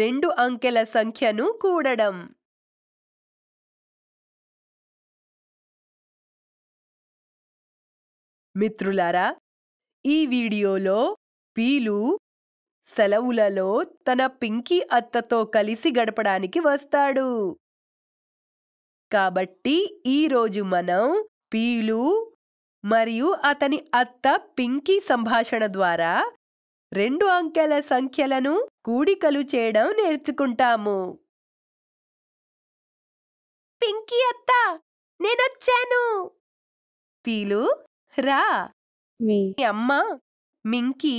రెండు అంకెల సంఖ్యను కూడడం మిత్రులారా ఈ వీడియోలో పీలు సెలవులలో తన పింకీ అత్తతో కలిసి గడపడానికి వస్తాడు కాబట్టి ఈరోజు మనం పీలు మరియు అతని అత్త పింకీ సంభాషణ ద్వారా రెండు అంకెల సంఖ్యలను కూడికలు చేయడం నేర్చుకుంటాము పింకీ అత్త నేనొచ్చాను పీలు రా మీ అమ్మ మింకీ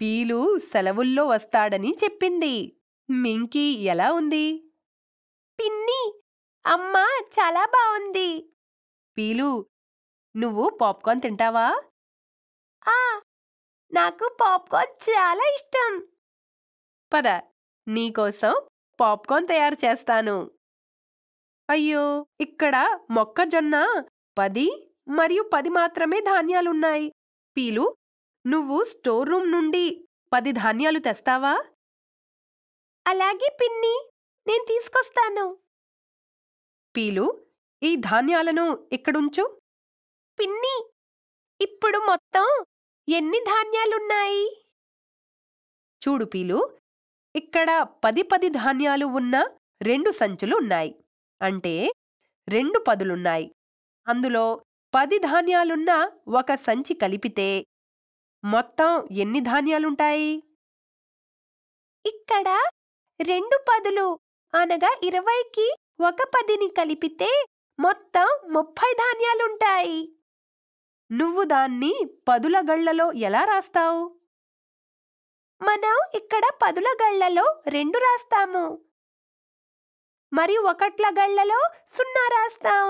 పీలు సెలవుల్లో వస్తాడని చెప్పింది మింకీ ఎలా ఉంది పిన్ని అమ్మ చాలా బాగుంది పీలు నువ్వు పాప్కార్న్ తింటావా ఆ నాకు పాప్కార్న్ చాలా ఇష్టం పద నీకోసం పాప్కార్న్ తయారు చేస్తాను అయ్యో ఇక్కడ మొక్కజొన్న పది మరియు పది మాత్రమే ధాన్యాలున్నాయి పీలు నువ్వు స్టోర్ రూమ్ నుండి పది ధాన్యాలు తెస్తావా అలాగే పిన్ని నేను తీసుకొస్తాను పీలు ఈ ధాన్యాలను ఇక్కడుంచు పిన్ని ఇప్పుడు మొత్తం ఎన్ని ధాన్యాలున్నాయి చూడు పీలు ఇక్కడ పది పది ధాన్యాలు ఉన్న రెండు సంచులు ఉన్నాయి అంటే రెండు పదులున్నాయి అందులో పది ధాన్యాలున్న ఒక సంచి కలిపితే మొత్తం ఎన్ని ధాన్యాలుంటాయి ఇక్కడ రెండు పదులు అనగా ఇరవైకి ఒక పదిని కలిపితే మొత్తం ముప్పై ధాన్యాలుంటాయి నువ్వు దాన్ని పదులగళ్లలో ఎలా రాస్తావు మనం ఇక్కడ పదులగళ్లలో రెండు రాస్తాము మరి ఒకట్ల గళ్లలో సున్నా రాస్తాం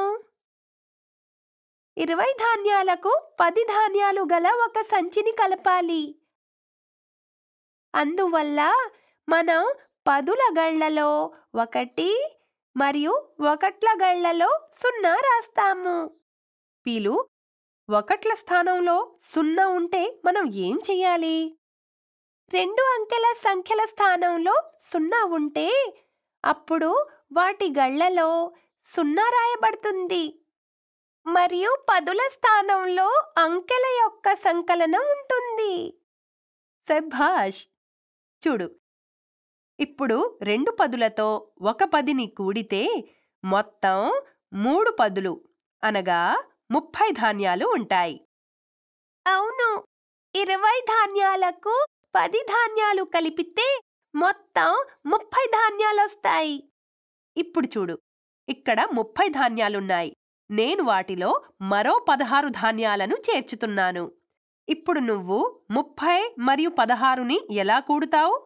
ఇరవై ధాన్యాలకు పది ధాన్యాలు గల ఒక సంచిని కలపాలి అందువల్ల మనం పదుల గళ్లలో ఒకటి మరియు ఒకట్ల గళ్లలో సున్నా రాస్తాము పీలు ఒకట్ల స్థానంలో సున్నా ఉంటే మనం ఏం చెయ్యాలి రెండు అంకెల సంఖ్యల స్థానంలో సున్నా ఉంటే అప్పుడు వాటి గళ్లలో సున్నా రాయబడుతుంది మరియు పదుల స్థానంలో అంకెల యొక్క సంకలనం ఉంటుంది శభాష్ చూడు ఇప్పుడు రెండు పదులతో ఒక పదిని కూడితే మొత్తం మూడు పదులు అనగా ముప్పై ధాన్యాలు ఉంటాయి అవును ఇరవై ధాన్యాలకు పది ధాన్యాలు కలిపితే మొత్తం ముప్పై ధాన్యాలొస్తాయి ఇప్పుడు చూడు ఇక్కడ ముప్పై ధాన్యాలున్నాయి నేను వాటిలో మరో పదహారు ధాన్యాలను చేర్చుతున్నాను ఇప్పుడు నువ్వు ముప్పై మరియు పదహారుని ఎలా కూడుతావు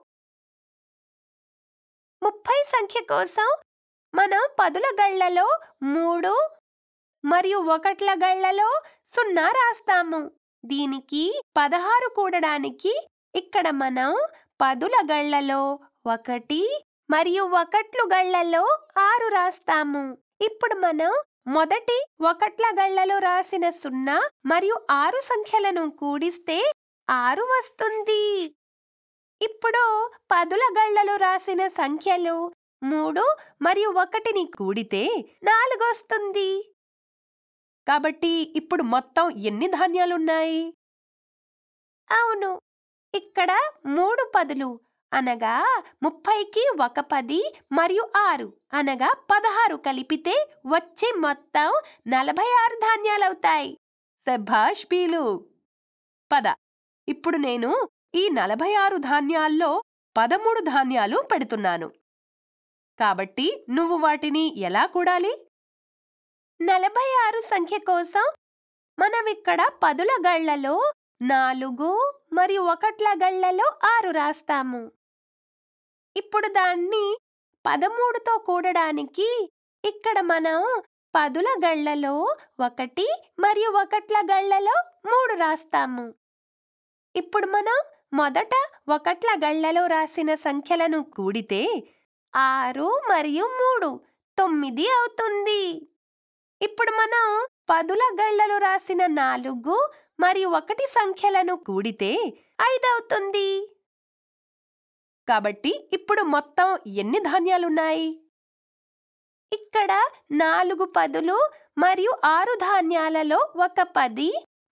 ముప్పై సంఖ్య కోసం మనం పదుల గళ్లలో మూడు మరియు ఒకట్ల గళ్లలో సున్నా రాస్తాము దీనికి పదహారు కూడడానికి ఇక్కడ మనం పదుల గళ్లలో ఒకటి మరియు ఒకట్లు గళ్లలో ఆరు రాస్తాము ఇప్పుడు మనం మొదటి ఒకట్ల గళ్లలో రాసిన సున్నా మరియు ఆరు సంఖ్యలను కూడిస్తే ఆరు వస్తుంది ఇప్పుడు పదుల గళ్లలో రాసిన సంఖ్యలు మూడు మరియు ఒకటిని కూడితే నాలుగు వస్తుంది కాబట్టి ఇప్పుడు మొత్తం ఎన్ని ధాన్యాలున్నాయి అవును ఇక్కడ మూడు పదులు అనగా ముప్పైకి ఒక పది మరియు ఆరు అనగా పదహారు కలిపితే వచ్చే మొత్తం నలభై ఆరు ధాన్యాలవుతాయి శభాష్ పీలు పద ఇప్పుడు నేను ఈ నలభై ఆరు ధాన్యాల్లో పదమూడు ధాన్యాలు పెడుతున్నాను కాబట్టి నువ్వు వాటిని ఎలా కూడాలి నలభై ఆరు సంఖ్య కోసం మనమిక్కడ పదుల గళ్లలో నాలుగు మరియు ఒకట్ల గళ్లలో ఆరు రాస్తాము ఇప్పుడు దాన్ని పదమూడుతో కూడడానికి ఇక్కడ మనం పదుల గళ్లలో ఒకటి మరియు ఒకట్ల గళ్లలో మూడు రాస్తాము ఇప్పుడు మనం మొదట ఒకట్ల గళ్లలో రాసిన సంఖ్యలను కూడితే ఆరు మరియు మూడు తొమ్మిది అవుతుంది ఇప్పుడు మనం పదుల గళ్లలో రాసిన నాలుగు మరియు ఒకటి సంఖ్యలను కూడితే ఐదవుతుంది కాబట్టి ఇప్పుడు మొత్తం ఎన్ని ధాన్యాలున్నాయి ఇక్కడ నాలుగు పదులు మరియు ఆరు ధాన్యాలలో ఒక పది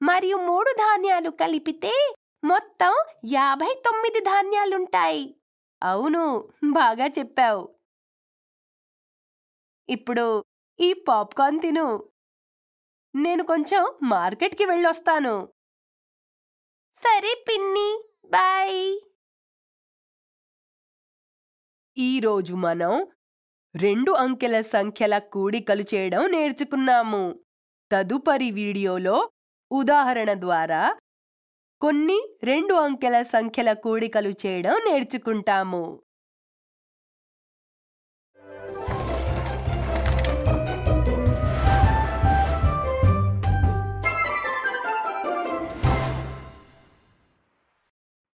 మరియు మూడు ధాన్యాలు కలిపితే మొత్తం యాభై తొమ్మిది ధాన్యాలుంటాయి అవును బాగా చెప్పావు ఇప్పుడు ఈ పాప్కార్న్ తిను నేను కొంచెం మార్కెట్కి వెళ్ళొస్తాను సరే పిన్ని బాయ్ ఈరోజు మనం రెండు అంకెల సంఖ్యల కూడికలు చేయడం నేర్చుకున్నాము తదుపరి వీడియోలో ఉదాహరణ ద్వారా కొన్ని రెండు అంకెల సంఖ్యల కూడికలు చేయడం నేర్చుకుంటాము